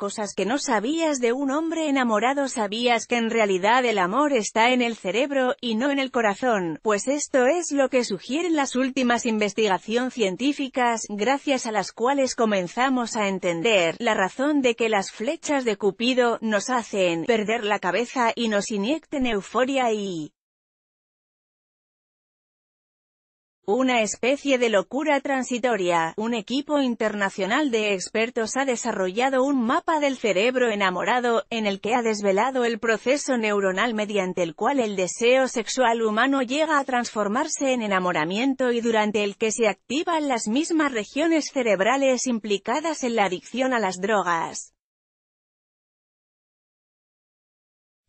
cosas que no sabías de un hombre enamorado sabías que en realidad el amor está en el cerebro, y no en el corazón, pues esto es lo que sugieren las últimas investigaciones científicas, gracias a las cuales comenzamos a entender la razón de que las flechas de Cupido nos hacen perder la cabeza y nos inyecten euforia y una especie de locura transitoria, un equipo internacional de expertos ha desarrollado un mapa del cerebro enamorado, en el que ha desvelado el proceso neuronal mediante el cual el deseo sexual humano llega a transformarse en enamoramiento y durante el que se activan las mismas regiones cerebrales implicadas en la adicción a las drogas.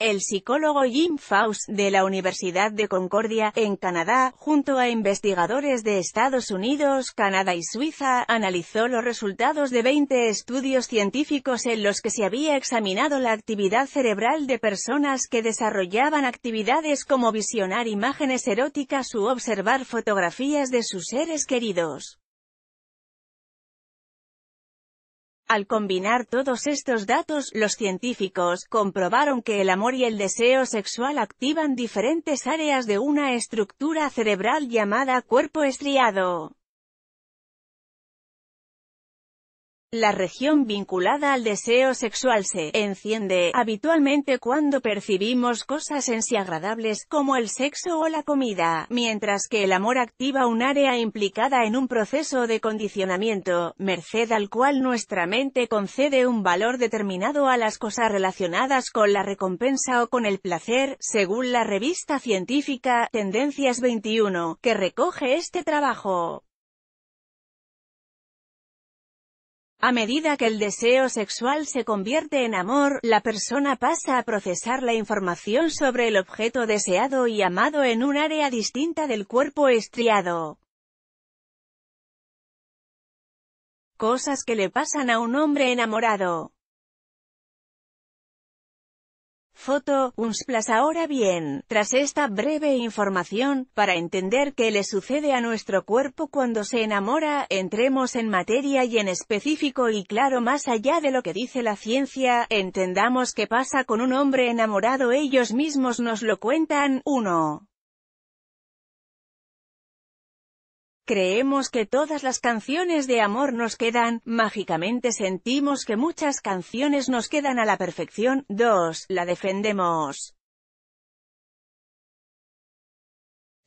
El psicólogo Jim Faust de la Universidad de Concordia, en Canadá, junto a investigadores de Estados Unidos, Canadá y Suiza, analizó los resultados de 20 estudios científicos en los que se había examinado la actividad cerebral de personas que desarrollaban actividades como visionar imágenes eróticas u observar fotografías de sus seres queridos. Al combinar todos estos datos, los científicos comprobaron que el amor y el deseo sexual activan diferentes áreas de una estructura cerebral llamada cuerpo estriado. La región vinculada al deseo sexual se enciende habitualmente cuando percibimos cosas en sí agradables, como el sexo o la comida, mientras que el amor activa un área implicada en un proceso de condicionamiento, merced al cual nuestra mente concede un valor determinado a las cosas relacionadas con la recompensa o con el placer, según la revista científica Tendencias 21, que recoge este trabajo. A medida que el deseo sexual se convierte en amor, la persona pasa a procesar la información sobre el objeto deseado y amado en un área distinta del cuerpo estriado. Cosas que le pasan a un hombre enamorado. Foto, Unsplash ahora bien, tras esta breve información, para entender qué le sucede a nuestro cuerpo cuando se enamora, entremos en materia y en específico y claro más allá de lo que dice la ciencia, entendamos qué pasa con un hombre enamorado ellos mismos nos lo cuentan, Uno. Creemos que todas las canciones de amor nos quedan, mágicamente sentimos que muchas canciones nos quedan a la perfección, 2. La defendemos.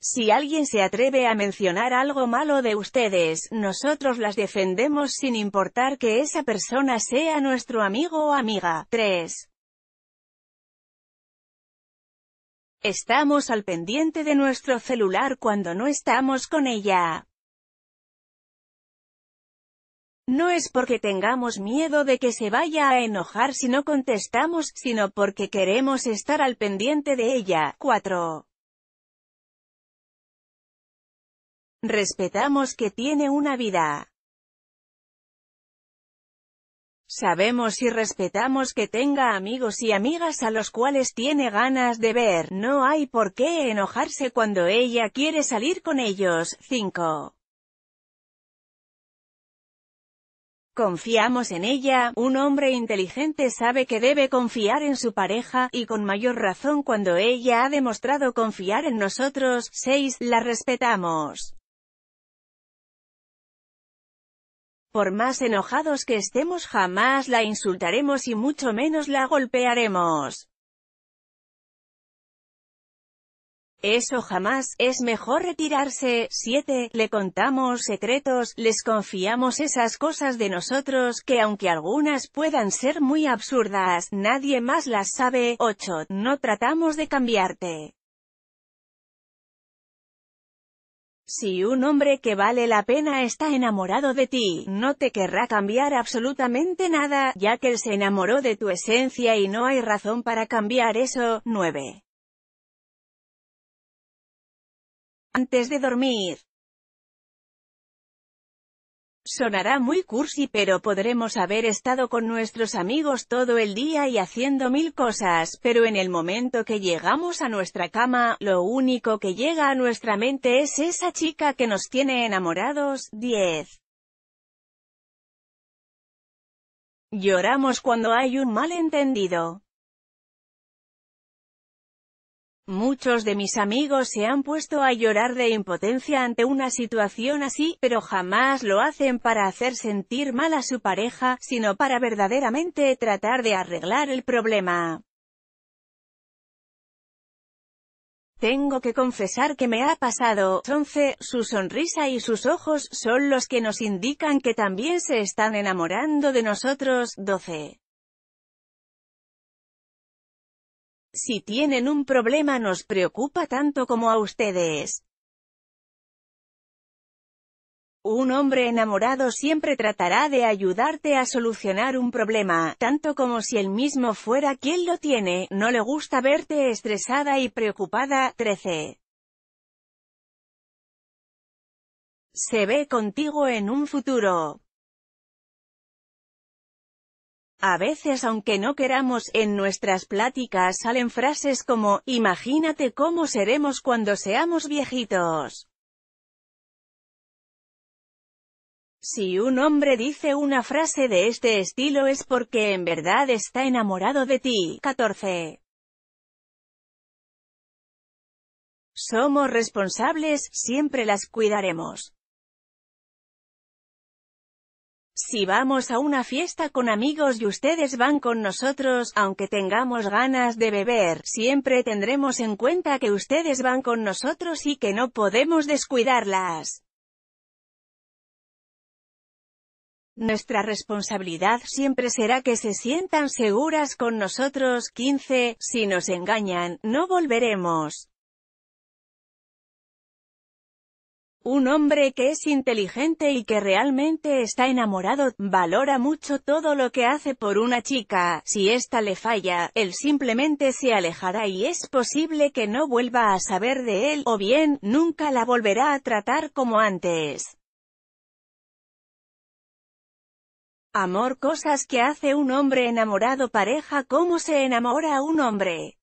Si alguien se atreve a mencionar algo malo de ustedes, nosotros las defendemos sin importar que esa persona sea nuestro amigo o amiga. 3. Estamos al pendiente de nuestro celular cuando no estamos con ella. No es porque tengamos miedo de que se vaya a enojar si no contestamos, sino porque queremos estar al pendiente de ella. 4. Respetamos que tiene una vida. Sabemos y respetamos que tenga amigos y amigas a los cuales tiene ganas de ver, no hay por qué enojarse cuando ella quiere salir con ellos. 5. Confiamos en ella, un hombre inteligente sabe que debe confiar en su pareja, y con mayor razón cuando ella ha demostrado confiar en nosotros. 6. La respetamos. Por más enojados que estemos jamás la insultaremos y mucho menos la golpearemos. Eso jamás, es mejor retirarse. 7. Le contamos secretos, les confiamos esas cosas de nosotros, que aunque algunas puedan ser muy absurdas, nadie más las sabe. 8. No tratamos de cambiarte. Si un hombre que vale la pena está enamorado de ti, no te querrá cambiar absolutamente nada, ya que él se enamoró de tu esencia y no hay razón para cambiar eso. 9. Antes de dormir, Sonará muy cursi pero podremos haber estado con nuestros amigos todo el día y haciendo mil cosas, pero en el momento que llegamos a nuestra cama, lo único que llega a nuestra mente es esa chica que nos tiene enamorados, 10. Lloramos cuando hay un malentendido. Muchos de mis amigos se han puesto a llorar de impotencia ante una situación así, pero jamás lo hacen para hacer sentir mal a su pareja, sino para verdaderamente tratar de arreglar el problema. Tengo que confesar que me ha pasado. 11. Su sonrisa y sus ojos son los que nos indican que también se están enamorando de nosotros. 12. Si tienen un problema nos preocupa tanto como a ustedes. Un hombre enamorado siempre tratará de ayudarte a solucionar un problema, tanto como si él mismo fuera quien lo tiene, no le gusta verte estresada y preocupada. 13. Se ve contigo en un futuro. A veces aunque no queramos, en nuestras pláticas salen frases como, imagínate cómo seremos cuando seamos viejitos. Si un hombre dice una frase de este estilo es porque en verdad está enamorado de ti. 14. Somos responsables, siempre las cuidaremos. Si vamos a una fiesta con amigos y ustedes van con nosotros, aunque tengamos ganas de beber, siempre tendremos en cuenta que ustedes van con nosotros y que no podemos descuidarlas. Nuestra responsabilidad siempre será que se sientan seguras con nosotros. 15. Si nos engañan, no volveremos. Un hombre que es inteligente y que realmente está enamorado, valora mucho todo lo que hace por una chica, si ésta le falla, él simplemente se alejará y es posible que no vuelva a saber de él, o bien, nunca la volverá a tratar como antes. Amor Cosas que hace un hombre enamorado Pareja ¿Cómo se enamora un hombre?